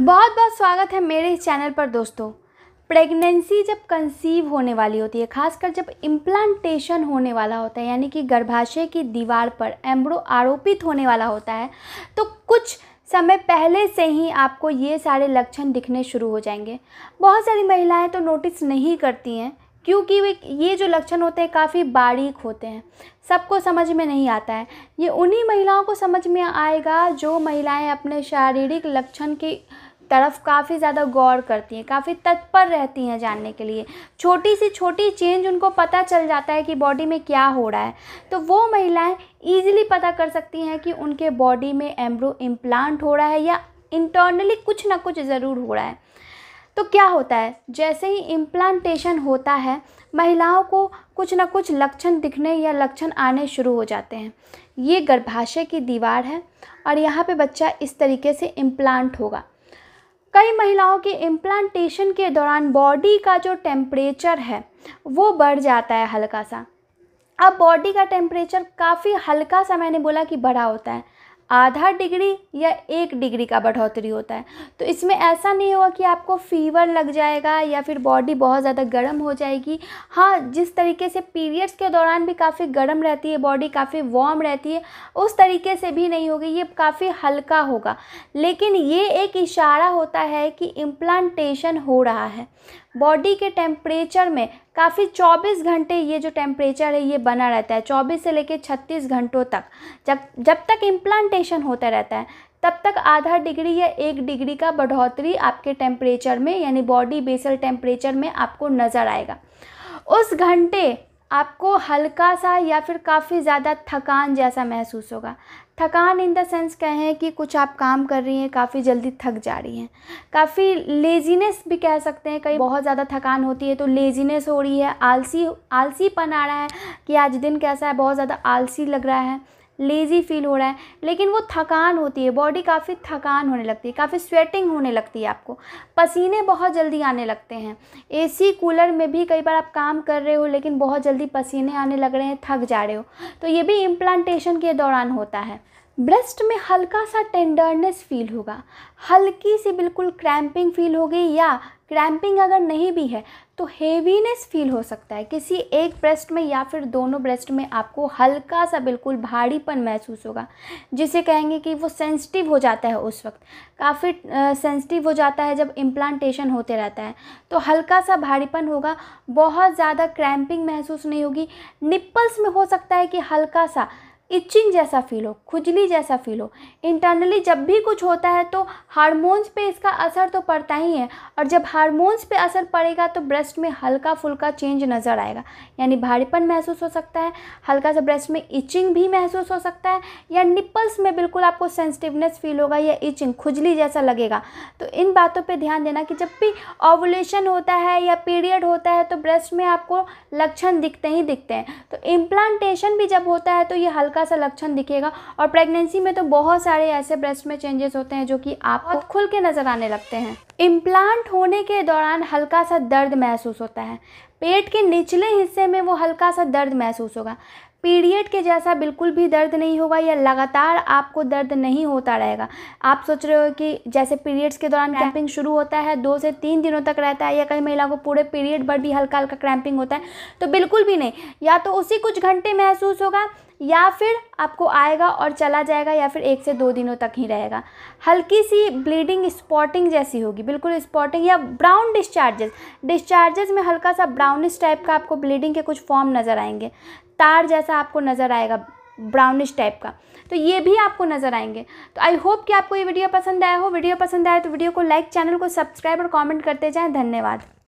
बहुत बहुत स्वागत है मेरे इस चैनल पर दोस्तों प्रेगनेंसी जब कंसीव होने वाली होती है खासकर जब इम्प्लांटेशन होने वाला होता है यानी कि गर्भाशय की दीवार पर एम्ब्रो आरोपित होने वाला होता है तो कुछ समय पहले से ही आपको ये सारे लक्षण दिखने शुरू हो जाएंगे बहुत सारी महिलाएं तो नोटिस नहीं करती हैं क्योंकि वे ये जो लक्षण होते हैं काफ़ी बारीक होते हैं सबको समझ में नहीं आता है ये उन्हीं महिलाओं को समझ में आएगा जो महिलाएं अपने शारीरिक लक्षण की तरफ काफ़ी ज़्यादा गौर करती हैं काफ़ी तत्पर रहती हैं जानने के लिए छोटी सी छोटी चेंज उनको पता चल जाता है कि बॉडी में क्या हो रहा है तो वो महिलाएं ईजिली पता कर सकती हैं कि उनके बॉडी में एम्ब्रो इम्प्लांट हो रहा है या इंटरनली कुछ ना कुछ ज़रूर हो रहा है तो क्या होता है जैसे ही इम्प्लांटेशन होता है महिलाओं को कुछ ना कुछ लक्षण दिखने या लक्षण आने शुरू हो जाते हैं ये गर्भाशय की दीवार है और यहाँ पे बच्चा इस तरीके से इम्प्लांट होगा कई महिलाओं के इम्प्लांटेशन के दौरान बॉडी का जो टेम्परेचर है वो बढ़ जाता है हल्का सा अब बॉडी का टेम्परेचर काफ़ी हल्का सा मैंने बोला कि बड़ा होता है आधा डिग्री या एक डिग्री का बढ़ोतरी होता है तो इसमें ऐसा नहीं होगा कि आपको फीवर लग जाएगा या फिर बॉडी बहुत ज़्यादा गर्म हो जाएगी हाँ जिस तरीके से पीरियड्स के दौरान भी काफ़ी गर्म रहती है बॉडी काफ़ी वार्म रहती है उस तरीके से भी नहीं होगी ये काफ़ी हल्का होगा लेकिन ये एक इशारा होता है कि इम्प्लांटेशन हो रहा है बॉडी के टेम्परेचर में काफ़ी 24 घंटे ये जो टेम्परेचर है ये बना रहता है 24 से लेकर 36 घंटों तक जब जब तक इम्प्लांटेशन होता रहता है तब तक आधा डिग्री या एक डिग्री का बढ़ोतरी आपके टेम्परेचर में यानी बॉडी बेसल टेम्परेचर में आपको नज़र आएगा उस घंटे आपको हल्का सा या फिर काफ़ी ज़्यादा थकान जैसा महसूस होगा थकान इन द सेंस कहें कि कुछ आप काम कर रही हैं काफ़ी जल्दी थक जा रही हैं काफ़ी लेजीनेस भी कह सकते हैं कई बहुत ज़्यादा थकान होती है तो लेजीनेस हो रही है आलसी आलसीपन आ रहा है कि आज दिन कैसा है बहुत ज़्यादा आलसी लग रहा है लेज़ी फील हो रहा है लेकिन वो थकान होती है बॉडी काफ़ी थकान होने लगती है काफ़ी स्वेटिंग होने लगती है आपको पसीने बहुत जल्दी आने लगते हैं एसी कूलर में भी कई बार आप काम कर रहे हो लेकिन बहुत जल्दी पसीने आने लग रहे हैं थक जा रहे हो तो ये भी इम्प्लांटेशन के दौरान होता है ब्रेस्ट में हल्का सा टेंडरनेस फील होगा हल्की सी बिल्कुल क्रैम्पिंग फील होगी या क्रैम्पिंग अगर नहीं भी है तो हेवीनेस फील हो सकता है किसी एक ब्रेस्ट में या फिर दोनों ब्रेस्ट में आपको हल्का सा बिल्कुल भारीपन महसूस होगा जिसे कहेंगे कि वो सेंसिटिव हो जाता है उस वक्त काफ़ी सेंसिटिव हो जाता है जब इम्प्लांटेशन होते रहता है तो हल्का सा भारीपन होगा बहुत ज़्यादा क्रैम्पिंग महसूस नहीं होगी निप्पल्स में हो सकता है कि हल्का सा इचिंग जैसा फील हो खुजली जैसा फील हो इंटरनली जब भी कुछ होता है तो हारमोन्स पे इसका असर तो पड़ता ही है और जब हारमोन्स पे असर पड़ेगा तो ब्रेस्ट में हल्का फुल्का चेंज नज़र आएगा यानी भारीपन महसूस हो सकता है हल्का सा ब्रेस्ट में इचिंग भी महसूस हो सकता है या निपल्स में बिल्कुल आपको सेंसिटिवनेस फील होगा या इचिंग खुजली जैसा लगेगा तो इन बातों पर ध्यान देना कि जब भी ओवुलेशन होता है या पीरियड होता है तो ब्रेस्ट में आपको लक्षण दिखते ही दिखते हैं तो इम्प्लांटेशन भी जब होता है तो ये हल्का छोटा सा लक्षण दिखेगा और प्रेगनेंसी में तो बहुत सारे ऐसे ब्रेस्ट में चेंजेस होते हैं जो कि आप खुल के नज़र आने लगते हैं इम्प्लांट होने के दौरान हल्का सा दर्द महसूस होता है पेट के निचले हिस्से में वो हल्का सा दर्द महसूस होगा पीरियड के जैसा बिल्कुल भी दर्द नहीं होगा या लगातार आपको दर्द नहीं होता रहेगा आप सोच रहे हो कि जैसे पीरियड्स के दौरान क्रैम्पिंग शुरू होता है दो से तीन दिनों तक रहता है या कई महिला को पूरे पीरियड भर भी हल्का हल्का क्रैम्पिंग होता है तो बिल्कुल भी नहीं या तो उसी कुछ घंटे महसूस होगा या फिर आपको आएगा और चला जाएगा या फिर एक से दो दिनों तक ही रहेगा हल्की सी ब्लीडिंग स्पॉटिंग जैसी होगी बिल्कुल स्पॉटिंग या ब्राउन डिस्चार्जेस डिस्चार्जेस में हल्का सा ब्राउनिश टाइप का आपको ब्लीडिंग के कुछ फॉर्म नज़र आएंगे तार जैसा आपको नज़र आएगा ब्राउनिश टाइप का तो ये भी आपको नज़र आएंगे तो आई होप कि आपको ये वीडियो पसंद आया हो वीडियो पसंद आया तो वीडियो को लाइक चैनल को सब्सक्राइब और कमेंट करते जाएं धन्यवाद